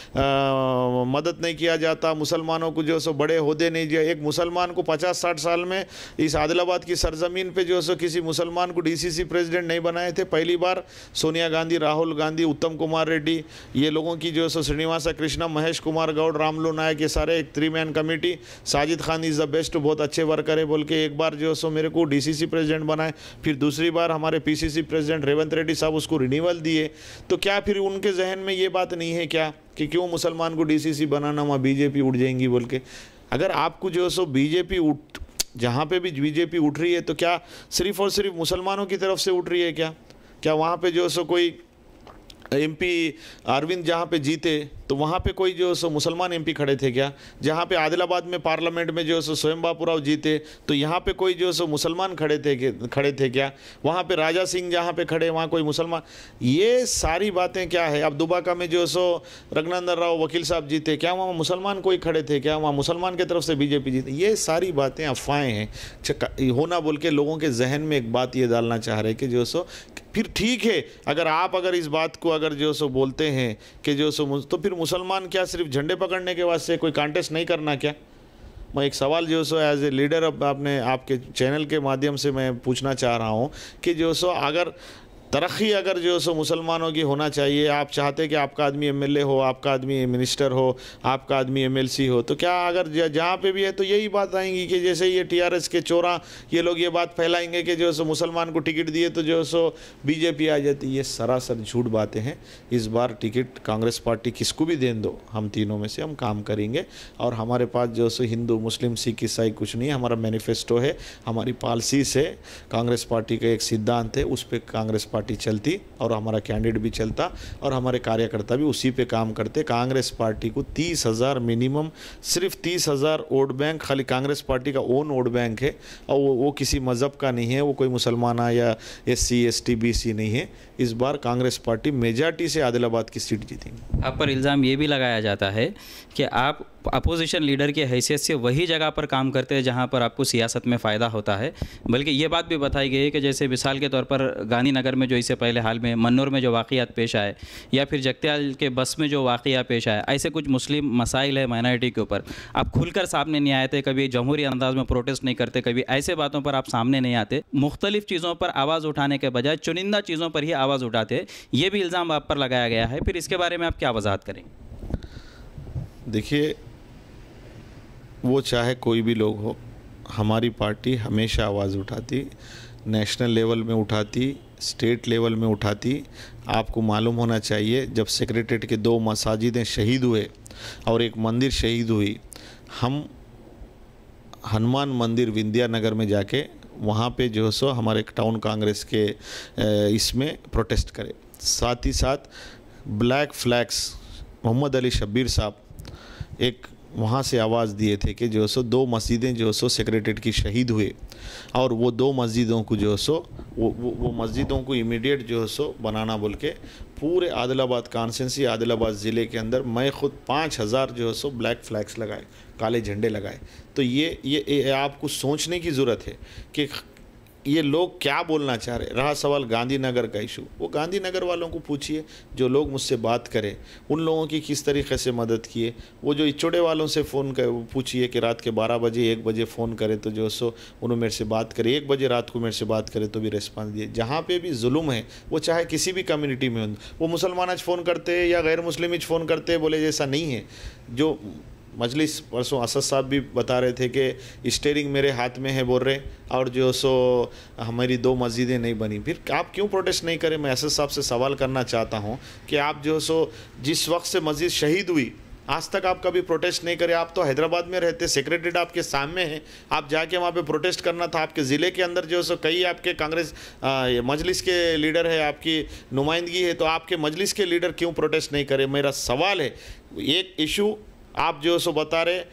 मदद नहीं किया जाता मुसलमानों को जो सो बड़े अहदे नहीं दिया एक मुसलमान को पचास साठ साल में इस आदिलाबाद की सरजमीन पे जो है किसी मुसलमान को डीसीसी प्रेसिडेंट नहीं बनाए थे पहली बार सोनिया गांधी राहुल गांधी उत्तम कुमार रेड्डी ये लोगों की जो है श्रीनिवासा कृष्णा महेश कुमार गौड़ रामलू नायक ये सारे एक three man committee Sajid Khan is the best बहुत अच्छे वर्कर है बोल के एक बार जो है मेरे को डी प्रेसिडेंट बनाए फिर दूसरी बार हमारे पी प्रेसिडेंट रेवंत रेड्डी साहब उसको रिन्यूअल दिए तो क्या फिर उनके जहन में ये बात नहीं है क्या कि क्यों मुसलमान को डीसीसी बनाना वहाँ बीजेपी उठ जाएंगी बोल के अगर आपको जो है सो बीजेपी उठ जहाँ पे भी बीजेपी उठ रही है तो क्या सिर्फ और सिर्फ मुसलमानों की तरफ से उठ रही है क्या क्या वहाँ पे जो सो कोई एमपी अरविंद जहाँ पे जीते तो वहाँ पे कोई जो सो मुसलमान एमपी खड़े थे क्या जहाँ पे आदिलाबाद में पार्लियामेंट में जो सो स्वयं बापूराव जीते तो यहाँ पे कोई जो सो मुसलमान खड़े थे खड़े थे क्या वहाँ पे राजा सिंह जहाँ पे खड़े वहाँ कोई मुसलमान ये सारी बातें क्या है अब दुबाका में जो सो रघुनंदन राव वकील साहब जीते क्या वहाँ मुसलमान कोई खड़े थे क्या वहाँ मुसलमान की तरफ से बीजेपी जीते ये सारी बातें अफवाहें हैं होना बोल के लोगों के जहन में एक बात ये डालना चाह रहे कि जो सो फिर ठीक है अगर आप अगर इस बात को अगर जो सो बोलते हैं कि जो सो तो फिर मुसलमान क्या सिर्फ झंडे पकड़ने के वास्ते कोई कॉन्टेस्ट नहीं करना क्या मैं एक सवाल जो सो एज ए लीडर अब आपने आपके चैनल के माध्यम से मैं पूछना चाह रहा हूँ कि जो सो अगर तरक्की अगर जो सो मुसलमानों की होना चाहिए आप चाहते कि आपका आदमी एमएलए हो आपका आदमी मिनिस्टर हो आपका आदमी एमएलसी हो तो क्या अगर जहाँ पे भी है तो यही बात आएंगी कि जैसे ये टीआरएस के चोरा ये लोग ये बात फैलाएंगे कि जो सो मुसलमान को टिकट दिए तो जो सो बीजेपी आ जाती ये सरासर झूठ बातें हैं इस बार टिकट कांग्रेस पार्टी किसको भी दे दो हम तीनों में से हम काम करेंगे और हमारे पास जो सो हिंदू मुस्लिम सिख ईसाई कुछ नहीं है हमारा मैनिफेस्टो है हमारी पॉलिसी है कांग्रेस पार्टी का एक सिद्धांत है उस पर कांग्रेस पार्टी चलती और हमारा कैंडिडेट भी चलता और हमारे कार्यकर्ता भी उसी पे काम करते कांग्रेस पार्टी को तीस हज़ार मिनिमम सिर्फ तीस हज़ार वोट बैंक खाली कांग्रेस पार्टी का ओन वोट बैंक है और वो, वो किसी मज़हब का नहीं है वो कोई मुसलमान या S C S T B C नहीं है इस बार कांग्रेस पार्टी मेजॉरिटी से आदिलाबाद की सीट जीतेंगे आप पर इल्ज़ाम ये भी लगाया जाता है कि आप अपोजिशन लीडर की हैसियत से वही जगह पर काम करते हैं जहाँ पर आपको सियासत में फ़ायदा होता है बल्कि ये बात भी बताई गई है कि जैसे मिसाल के तौर पर गांधीनगर में जो इससे पहले हाल में मन्नूर में जो वाक़ात पेश आए या फिर जगत्याल के बस में जो वाक़ पेश आए ऐसे कुछ मुस्लिम मसाइल है माइनॉरिटी के ऊपर आप खुलकर सामने नहीं आए थे कभी जमहूरी अंदाज में प्रोटेस्ट नहीं करते कभी ऐसे बातों पर आप सामने नहीं आते मुख्तलिफ चीज़ों पर आवाज़ उठाने के बजाय चुनिंदा चीज़ों पर ही आवाज़ उठाते ये भी इल्ज़ाम आप पर लगाया गया है फिर इसके बारे में आप क्या वजाहत करेंगे देखिए वो चाहे कोई भी लोग हो हमारी पार्टी हमेशा आवाज़ उठाती नेशनल लेवल में उठाती स्टेट लेवल में उठाती आपको मालूम होना चाहिए जब सेक्रेटेट के दो मसाजिदें शहीद हुए और एक मंदिर शहीद हुई हम हनुमान मंदिर विंध्यानगर में जाके वहाँ पे जो सो हमारे टाउन कांग्रेस के इसमें प्रोटेस्ट करें साथ ही साथ ब्लैक फ्लैग्स मोहम्मद अली शब्बीर साहब एक वहाँ से आवाज़ दिए थे कि जो सो दो मस्जिदें जो सो सेक्रेटेड की शहीद हुए और वो दो मस्जिदों को जो सो वो वो, वो मस्जिदों को इमीडिएट जो सो बनाना बोल के पूरे आदिलाबाद कॉन्सेंसी आदिलाबाद ज़िले के अंदर मैं ख़ुद पाँच हज़ार जो सो ब्लैक फ्लैग्स लगाए काले झंडे लगाए तो ये ये, ये आपको सोचने की ज़रूरत है कि ये लोग क्या बोलना चाह रहे रहा सवाल गांधीनगर का इशू वो गांधीनगर वालों को पूछिए जो लोग मुझसे बात करें उन लोगों की किस तरीके से मदद किए वो जो इचोड़े वालों से फ़ोन कर पूछिए कि रात के बारह बजे एक बजे फ़ोन करें तो जो सो उन्होंने मेरे से बात करें एक बजे रात को मेरे से बात करें तो भी रिस्पॉन्स दिए जहाँ पर भी म है वो चाहे किसी भी कम्यूनिटी में हो वो मुसलमान आज फ़ोन करते हैं या गैर मुस्लिम फ़ोन करते हैं बोले जैसा नहीं है जो मजलिस परसों असद साहब भी बता रहे थे कि स्टेयरिंग मेरे हाथ में है बोल रहे और जो सो हमारी दो मस्जिदें नहीं बनी फिर आप क्यों प्रोटेस्ट नहीं करें मैं असद साहब से सवाल करना चाहता हूँ कि आप जो सो जिस वक्त से मस्जिद शहीद हुई आज तक आप कभी प्रोटेस्ट नहीं करे आप तो हैदराबाद में रहते सेक्रेटरीट आपके सामने हैं आप जाके वहाँ पे प्रोटेस्ट करना था आपके ज़िले के अंदर जो सो कई आपके कांग्रेस मजलिस के लीडर है आपकी नुमाइंदगी है तो आपके मजलिस के लीडर क्यों प्रोटेस्ट नहीं करे मेरा सवाल है एक इशू आप जो सो बता रहे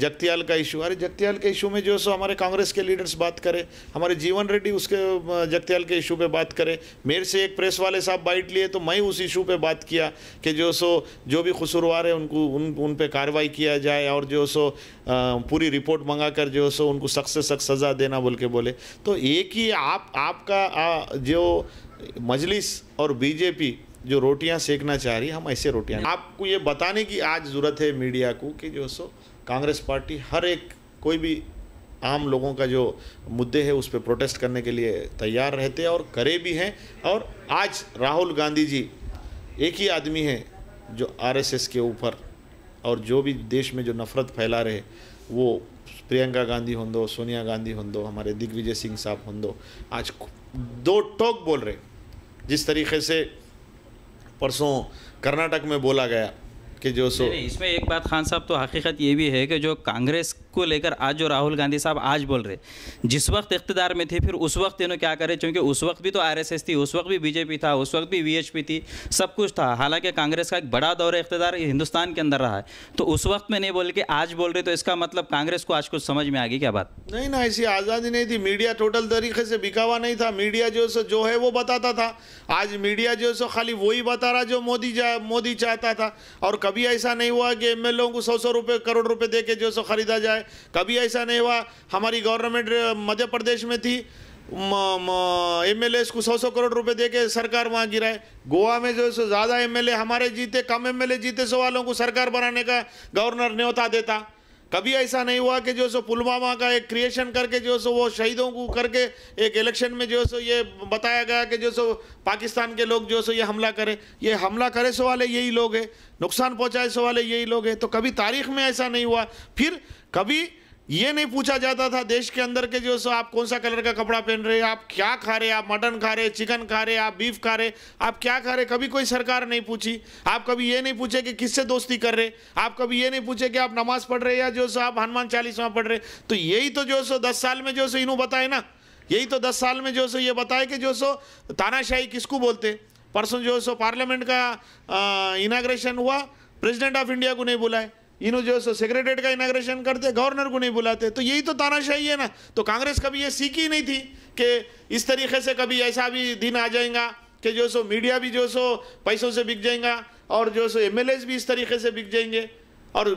जगतियाल का इशू अरे जगतियाल के इशू में जो सो हमारे कांग्रेस के लीडर्स बात करें हमारे जीवन रेड्डी उसके जगतियाल के इशू पे बात करें मेरे से एक प्रेस वाले साहब बाइट लिए तो मैं उस इशू पे बात किया कि जो सो जो भी कसूरवार है उनको उन उन पे कार्रवाई किया जाए और जो सो पूरी रिपोर्ट मंगा कर जो सो उनको सख्त से सख्त सज़ा देना बोल के बोले तो एक ही आप आपका आ, जो मजलिस और बीजेपी जो रोटियां सेकना चाह रही हम ऐसे रोटियां आपको ये बताने की आज ज़रूरत है मीडिया को कि जो सो कांग्रेस पार्टी हर एक कोई भी आम लोगों का जो मुद्दे है उस पर प्रोटेस्ट करने के लिए तैयार रहते हैं और करे भी हैं और आज राहुल गांधी जी एक ही आदमी है जो आर के ऊपर और जो भी देश में जो नफ़रत फैला रहे वो प्रियंका गांधी हों दो सोनिया गांधी हों दो हमारे दिग्विजय सिंह साहब हों दो आज दो टोक बोल रहे जिस तरीके से परसों कर्नाटक में बोला गया कि जो सो इसमें एक बात खान साहब तो हकीकत ये भी है कि जो कांग्रेस को लेकर आज जो राहुल गांधी साहब आज बोल रहे जिस वक्त इकतदार में थे फिर उस वक्त इन्होंने क्या करे क्योंकि उस वक्त भी तो आरएसएस थी उस वक्त भी बीजेपी था उस वक्त भी वीएचपी थी सब कुछ था हालांकि कांग्रेस का एक बड़ा दौर इकतदार हिंदुस्तान के अंदर रहा है तो उस वक्त में नहीं बोल के आज बोल रहे तो इसका मतलब कांग्रेस को आज कुछ समझ में आ गई क्या बात नहीं ना ऐसी आज़ादी नहीं थी मीडिया टोटल तरीके से बिका हुआ नहीं था मीडिया जो सो जो है वो बताता था आज मीडिया जो सो खाली वही बता रहा जो मोदी जा मोदी चाहता था और कभी ऐसा नहीं हुआ कि एम को सौ सौ रुपये करोड़ रुपये दे के जो सो खरीदा जाए कभी ऐसा नहीं हुआ हमारी गवर्नमेंट मध्य प्रदेश में थी एम एल को सौ सौ करोड़ रुपए देके सरकार वहाँ गिराए गोवा में जो ज़्यादा एम हमारे जीते कम एम जीते सवालों को सरकार बनाने का गवर्नर न्योता देता कभी ऐसा नहीं हुआ कि जो सो पुलवामा का एक क्रिएशन करके जो सो वो शहीदों को करके एक इलेक्शन में जो सो ये बताया गया कि जो सो पाकिस्तान के लोग जो सो ये हमला करें ये हमला करे सो वाले यही लोग हैं नुकसान पहुँचाए सो वाले यही लोग हैं तो कभी तारीख में ऐसा नहीं हुआ फिर कभी ये नहीं पूछा जाता था देश के अंदर के जो सो आप कौन सा कलर का कपड़ा पहन रहे हैं आप क्या खा रहे आप मटन खा रहे चिकन खा रहे आप बीफ खा रहे आप क्या खा रहे कभी कोई सरकार नहीं पूछी आप कभी ये नहीं पूछे कि किससे दोस्ती कर रहे आप कभी ये नहीं पूछे कि आप नमाज पढ़ रहे या जो सो आप हनुमान चालीसवा पढ़ रहे तो यही तो जो सो दस साल में जो सो इन्हों बताए ना यही तो दस साल में जो सो ये बताए कि जो सो तानाशाही किसको बोलते परसों जो सो पार्लियामेंट का इनाग्रेशन हुआ प्रेजिडेंट ऑफ इंडिया को नहीं बुलाए इन जो सो सेक्रेटरीट का इनाग्रेशन करते गवर्नर को नहीं बुलाते तो यही तो तानाशाही है ना तो कांग्रेस कभी ये सीखी नहीं थी कि इस तरीके से कभी ऐसा भी दिन आ जाएगा कि जो सो मीडिया भी जो सो पैसों से बिक जाएगा और जो सो एम भी इस तरीके से बिक जाएंगे और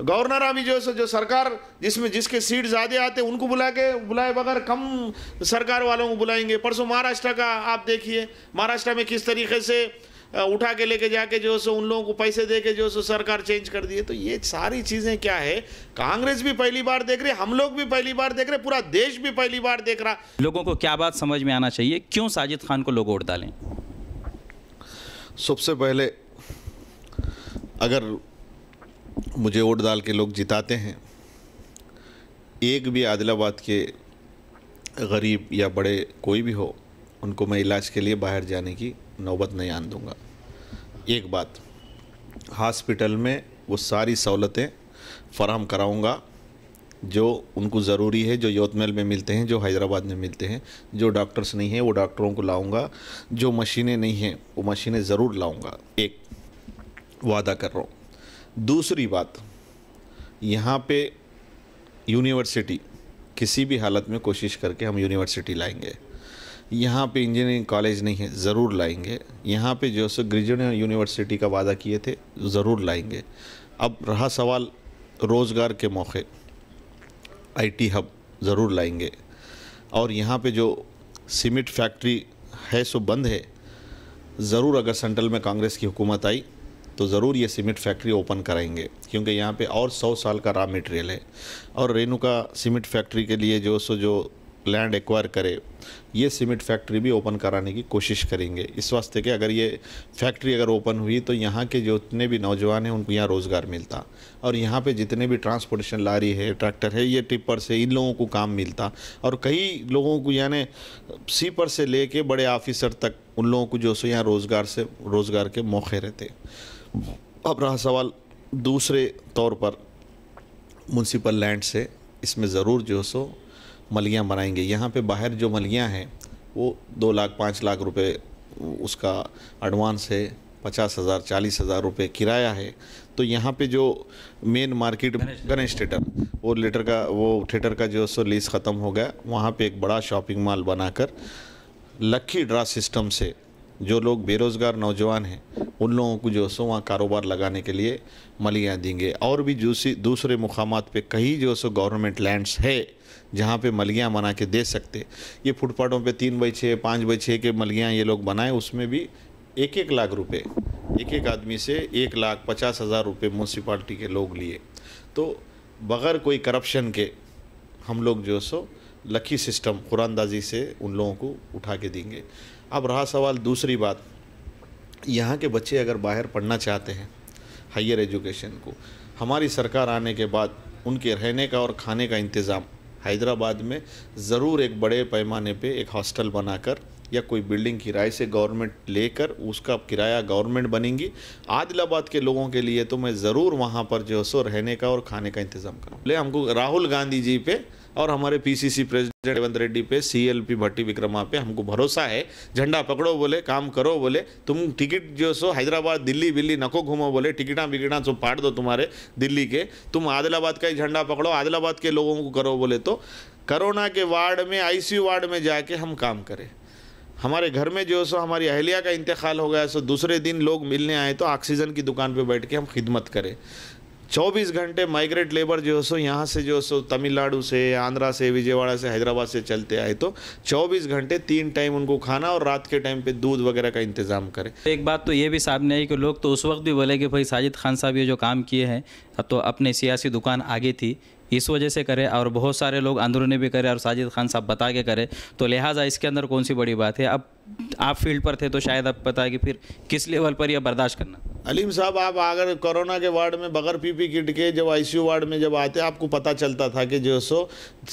गवर्नर भी जो सो जो सरकार जिसमें जिसके सीट ज़्यादा आते उनको बुला के बुलाए बगैर कम सरकार वालों को बुलाएंगे परसों महाराष्ट्र का आप देखिए महाराष्ट्र में किस तरीके से उठा के लेके जाके जो सो उन लोगों को पैसे दे के जो सो सरकार चेंज कर दिए तो ये सारी चीज़ें क्या है कांग्रेस भी पहली बार देख रही हम लोग भी पहली बार देख रहे पूरा देश भी पहली बार देख रहा लोगों को क्या बात समझ में आना चाहिए क्यों साजिद खान को लोग वोट डालें सबसे पहले अगर मुझे वोट डाल के लोग जिताते हैं एक भी आदिलाबाद के गरीब या बड़े कोई भी हो उनको मैं इलाज के लिए बाहर जाने की नौबत नहीं आन दूँगा एक बात हॉस्पिटल में वो सारी सहूलतें फराम कराऊँगा जो उनको ज़रूरी है जो यौतमल में मिलते हैं जो हैदराबाद में मिलते हैं जो डॉक्टर्स नहीं हैं वो डॉक्टरों को लाऊंगा जो मशीनें नहीं हैं वो मशीनें ज़रूर लाऊंगा एक वादा कर रहा हूँ दूसरी बात यहाँ पे यूनिवर्सिटी किसी भी हालत में कोशिश करके हम यूनिवर्सिटी लाएंगे यहाँ पे इंजीनियरिंग कॉलेज नहीं है ज़रूर लाएंगे यहाँ पे जो सो ग्रेजुएट यूनिवर्सिटी का वादा किए थे ज़रूर लाएंगे अब रहा सवाल रोज़गार के मौके आईटी हब ज़रूर लाएंगे और यहाँ पे जो सीमेंट फैक्ट्री है सो बंद है ज़रूर अगर सेंट्रल में कांग्रेस की हुकूमत आई तो ज़रूर ये सीमेंट फैक्ट्री ओपन कराएंगे क्योंकि यहाँ पे और सौ साल का रॉ मटेरियल है और रेणुका सीमेंट फैक्ट्री के लिए जो सो जो लैंड एक्वायर करे ये सीमेंट फैक्ट्री भी ओपन कराने की कोशिश करेंगे इस वास्ते कि अगर ये फैक्ट्री अगर ओपन हुई तो यहाँ के जितने भी नौजवान हैं उनको यहाँ रोज़गार मिलता और यहाँ पे जितने भी ट्रांसपोर्टेशन लारी है ट्रैक्टर है ये टिप्पर से इन लोगों को काम मिलता और कई लोगों को यानी सीपर से ले कर बड़े ऑफिसर तक उन लोगों को जो सो यहाँ रोज़गार से रोज़गार के मौके रहते अब रहा सवाल दूसरे तौर पर म्यूनसिपल लैंड से इसमें ज़रूर जो सो मलियाँ बनाएंगे यहाँ पे बाहर जो मलियाँ हैं वो दो लाख पाँच लाख रुपए उसका एडवांस है पचास हज़ार चालीस हज़ार रुपये किराया है तो यहाँ पे जो मेन मार्केट गणेश थिएटर वो लेटर का वो थिएटर का जो सो लीज ख़त्म हो गया वहाँ पे एक बड़ा शॉपिंग मॉल बनाकर लक्की ड्रा सिस्टम से जो लोग बेरोज़गार नौजवान हैं उन लोगों को जो सो वहाँ कारोबार लगाने के लिए मलियाँ देंगे और भी जूसी दूसरे मुकाम पर कहीं जो सो गवर्नमेंट लैंड्स है जहाँ पे मलगियाँ बना के दे सकते ये फुटपाथों पे तीन बाई छः पाँच बाई छः के मलगियाँ ये लोग बनाए उसमें भी एक एक लाख रुपए एक एक आदमी से एक लाख पचास हज़ार रुपये म्यूनसिपाल्टी के लोग लिए तो बग़ैर कोई करप्शन के हम लोग जो सो लकी सिस्टम कुरानदाजी से उन लोगों को उठा के देंगे अब रहा सवाल दूसरी बात यहाँ के बच्चे अगर बाहर पढ़ना चाहते हैं हायर एजुकेशन को हमारी सरकार आने के बाद उनके रहने का और खाने का इंतज़ाम हैदराबाद में ज़रूर एक बड़े पैमाने पे एक हॉस्टल बनाकर या कोई बिल्डिंग किराए से गवर्नमेंट लेकर उसका किराया गवर्नमेंट बनेंगी आदिलाबाद के लोगों के लिए तो मैं ज़रूर वहाँ पर जो सो रहने का और खाने का इंतज़ाम करूँ ले हमको राहुल गांधी जी पे और हमारे पीसीसी प्रेसिडेंट रेवंत रेड्डी पे सीएलपी भट्टी विक्रमा पे हमको भरोसा है झंडा पकड़ो बोले काम करो बोले तुम टिकट जो सो हैदराबाद दिल्ली बिल्ली नको घूमो बोले टिकटा बिकटा सो फाट दो तुम्हारे दिल्ली के तुम आदिलाबाद का ही झंडा पकड़ो आदिलाबाद के लोगों को करो बोले तो करोना के वार्ड में आई वार्ड में जाके हम काम करें हमारे घर में जो सो हमारी अहलिया का इंतकाल हो गया सो दूसरे दिन लोग मिलने आए तो ऑक्सीजन की दुकान पे बैठ के हम खिदमत करें 24 घंटे माइग्रेट लेबर जो सो यहाँ से जो सो तमिलनाडु से आंध्रा से विजयवाड़ा से हैदराबाद से चलते आए तो 24 घंटे तीन टाइम उनको खाना और रात के टाइम पे दूध वगैरह का इंतजाम करें एक बात तो ये भी सामने आई कि लोग तो उस वक्त भी बोले कि भाई साजिद खान साहब ये जो काम किए हैं अब तो अपने सियासी दुकान आगे थी इस वजह से करे और बहुत सारे लोग अंदरूनी भी करे और साजिद खान साहब बता के करे तो लिहाजा इसके अंदर कौन सी बड़ी बात है अब आप फील्ड पर थे तो शायद आप पता है कि फिर किस लेवल पर यह बर्दाश्त करना अलीम साहब आप अगर कोरोना के वार्ड में बगैर पीपी किट के जब आईसीयू वार्ड में जब आते आपको पता चलता था कि जो सो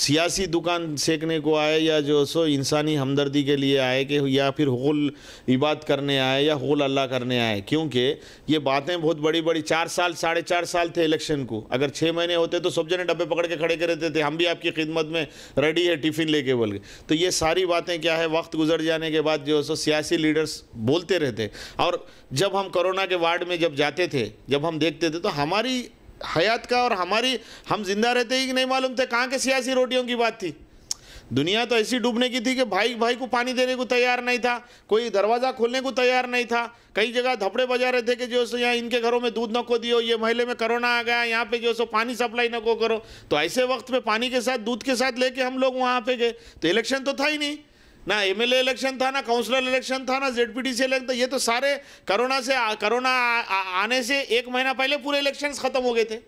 सियासी दुकान सेकने को आए या जो सो इंसानी हमदर्दी के लिए आए कि या फिर होल इबाद करने आए या होल अल्लाह करने आए क्योंकि ये बातें बहुत बड़ी बड़ी चार साल साढ़े चार साल थे इलेक्शन को अगर छः महीने होते तो सब जने डब्बे पकड़ के खड़े कर रहते थे हम भी आपकी खिदमत में रेडी है टिफ़िन लेके बोल के तो ये सारी बातें क्या है वक्त गुजर जाने के बाद बाद जो सो सियासी लीडर्स बोलते रहते और जब हम कोरोना के वार्ड में जब जाते थे जब हम देखते थे तो हमारी हयात का और हमारी हम जिंदा रहते ही नहीं मालूम थे कहाँ के सियासी रोटियों की बात थी दुनिया तो ऐसी डूबने की थी कि भाई भाई को पानी देने को तैयार नहीं था कोई दरवाज़ा खोलने को तैयार नहीं था कई जगह धपड़े बजा रहे थे कि जो सो यहाँ इनके घरों में दूध न को दियो ये महिले में कोरोना आ गया यहाँ पे जो सो पानी सप्लाई न को करो तो ऐसे वक्त पे पानी के साथ दूध के साथ लेके हम लोग वहाँ पे गए तो इलेक्शन तो था ही नहीं ना एमएलए इलेक्शन था ना काउंसलर इलेक्शन था ना से इलेक्शन था ये तो सारे कोरोना से कोरोना आने से एक महीना पहले पूरे इलेक्शन ख़त्म हो गए थे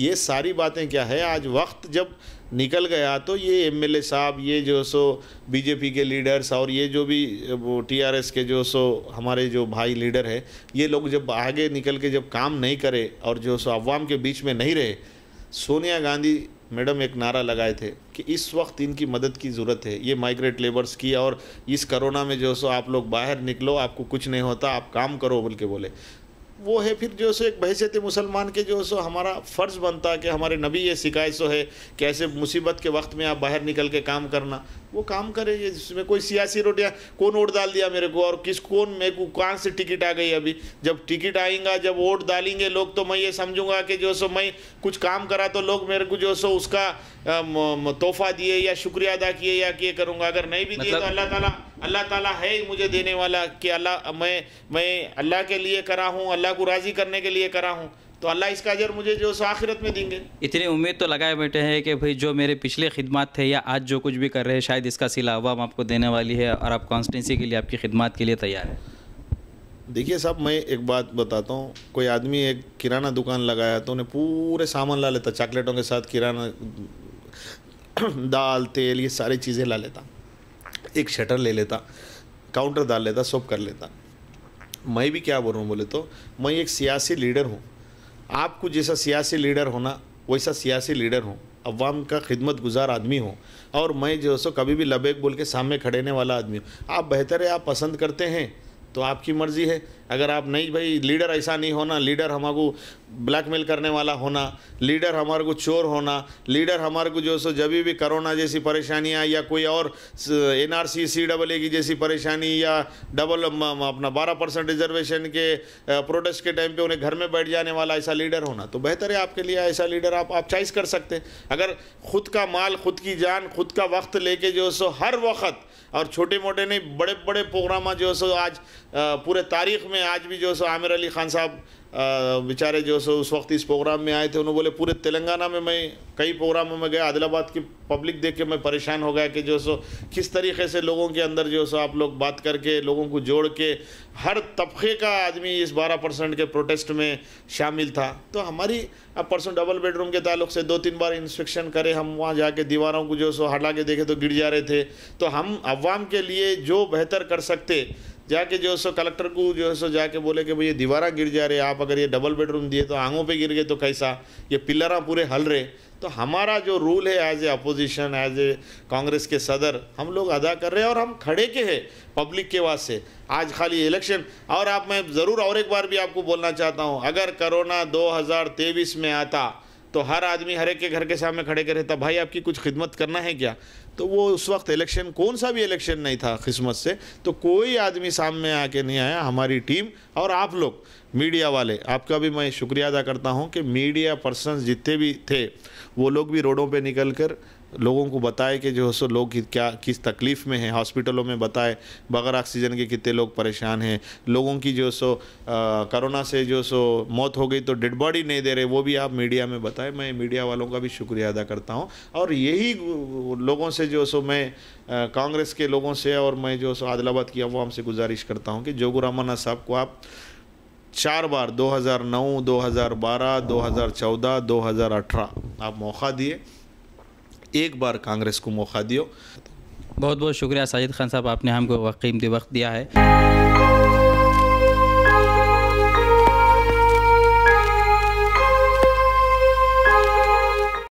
ये सारी बातें क्या है आज वक्त जब निकल गया तो ये एमएलए साहब ये जो सो बीजेपी के लीडर्स और ये जो भी वो टीआरएस के जो सो हमारे जो भाई लीडर है ये लोग जब आगे निकल के जब काम नहीं करे और जो सो अवाम के बीच में नहीं रहे सोनिया गांधी मैडम एक नारा लगाए थे कि इस वक्त इनकी मदद की ज़रूरत है ये माइग्रेट लेबर्स की और इस करोना में जो सो आप लोग बाहर निकलो आपको कुछ नहीं होता आप काम करो बोल के बोले वो है फिर जो सो एक बहसीत मुसलमान के जो सो हमारा फ़र्ज़ बनता है कि हमारे नबी ये शिकायत सो है कि ऐसे मुसीबत के वक्त में आप बाहर निकल के काम करना वो काम करे ये कोई सियासी रोटियाँ कौन वोट डाल दिया मेरे को और किस कौन मेरे को कहाँ से टिकट आ गई अभी जब टिकट आएगा जब वोट डालेंगे लोग तो मैं ये समझूंगा कि जो सो मैं कुछ काम करा तो लोग मेरे को जो सो उसका तोहफा दिए या शुक्रिया अदा किए या किए करूँगा अगर नहीं भी दिए तो मतलब- अल्लाह ताला अल्लाह ताला है ही मुझे देने वाला कि अल्लाह मैं मैं अल्लाह के लिए करा हूँ अल्लाह को राज़ी करने के लिए करा हूँ तो अल्लाह इसका अजर मुझे जो सो आखिरत में देंगे इतनी उम्मीद तो लगाए बैठे हैं कि भाई जो मेरे पिछले खिदमत थे या आज जो कुछ भी कर रहे हैं शायद इसका सिला अवाम आपको देने वाली है और आप कॉन्स्टेंसी के लिए आपकी खिदमत के लिए तैयार है देखिए साहब मैं एक बात बताता हूँ कोई आदमी एक किराना दुकान लगाया तो उन्हें पूरे सामान ला लेता चॉकलेटों के साथ किराना दाल तेल ये सारी चीज़ें ला लेता एक शटर ले लेता काउंटर डाल लेता सब कर लेता मैं भी क्या बोल रहा हूँ बोले तो मैं एक सियासी लीडर हूँ आपको जैसा सियासी लीडर होना वैसा सियासी लीडर हूँ अवाम का खिदमत गुजार आदमी हूँ और मैं जो सो कभी भी लबेक बोल के सामने खड़ेने वाला आदमी हूँ आप बेहतर है आप पसंद करते हैं तो आपकी मर्ज़ी है अगर आप नहीं भाई लीडर ऐसा नहीं होना लीडर हमारे को ब्लैकमेल करने वाला होना लीडर हमारे को चोर होना लीडर हमारे को जो सो जब भी करोना जैसी परेशानियाँ या कोई और N R C C double A की जैसी परेशानी या डबल अपना बारह परसेंट रिजर्वेशन के प्रोटेस्ट के टाइम पे उन्हें घर में बैठ जाने वाला ऐसा लीडर होना तो बेहतर है आपके लिए ऐसा लीडर आप आप चॉइस कर सकते हैं अगर खुद का माल खुद की जान खुद का वक्त लेके जो सो हर वक्त और छोटे मोटे नहीं बड़े बड़े प्रोग्राम जो सो आज पूरे तारीख में आज भी जो सो आमिर अली खान साहब बेचारे जो सो उस वक्त इस प्रोग्राम में आए थे उन्होंने बोले पूरे तेलंगाना में मैं कई प्रोग्रामों में गया आदिलाबाद की पब्लिक देख के मैं परेशान हो गया कि जो सो किस तरीके से लोगों के अंदर जो सो आप लोग बात करके लोगों को जोड़ के हर तबके का आदमी इस 12 परसेंट के प्रोटेस्ट में शामिल था तो हमारी अब परसों डबल बेडरूम के ताल्लुक से दो तीन बार इंस्पेक्शन करे हम वहाँ जाके दीवारों को जो सो हटा के देखे तो गिर जा रहे थे तो हम आवाम के लिए जो बेहतर कर सकते जाके जो सो कलेक्टर को जो है सो जाके बोले कि भैया दीवारा गिर जा रहे आप अगर ये डबल बेडरूम दिए तो आंगों पे गिर गए तो कैसा ये पिलरा पूरे हल रहे तो हमारा जो रूल है as a opposition as a Congress के सदर हम लोग अदा कर रहे हैं और हम खड़े के हैं पब्लिक के वास्ते आज खाली इलेक्शन और आप मैं ज़रूर और एक बार भी आपको बोलना चाहता हूँ अगर करोना दो में आता तो हर आदमी हर एक के घर के सामने खड़े के रहता भाई आपकी कुछ खिदमत करना है क्या तो वो उस वक्त इलेक्शन कौन सा भी इलेक्शन नहीं था किस्मत से तो कोई आदमी सामने आके नहीं आया हमारी टीम और आप लोग मीडिया वाले आपका भी मैं शुक्रिया अदा करता हूँ कि मीडिया पर्सन जितने भी थे वो लोग भी रोडों पे निकल कर लोगों को बताए कि जो सो लोग क्या किस तकलीफ़ में हैं हॉस्पिटलों में बताए बगैर ऑक्सीजन के कितने लोग परेशान हैं लोगों की जो सो करोना से जो सो मौत हो गई तो डेड बॉडी नहीं दे रहे वो भी आप मीडिया में बताएं मैं मीडिया वालों का भी शुक्रिया अदा करता हूँ और यही लोगों से जो सो मैं कांग्रेस के लोगों से और मैं जो सो आदिलाबाद की अवाम से गुजारिश करता हूँ कि जोगू साहब को आप चार बार चौदह दो हज़ार अठारह आप मौका दिए एक बार कांग्रेस को मौका दियो बहुत बहुत शुक्रिया साजिद खान साहब आपने हमको वक़ीमती वक्त दिया है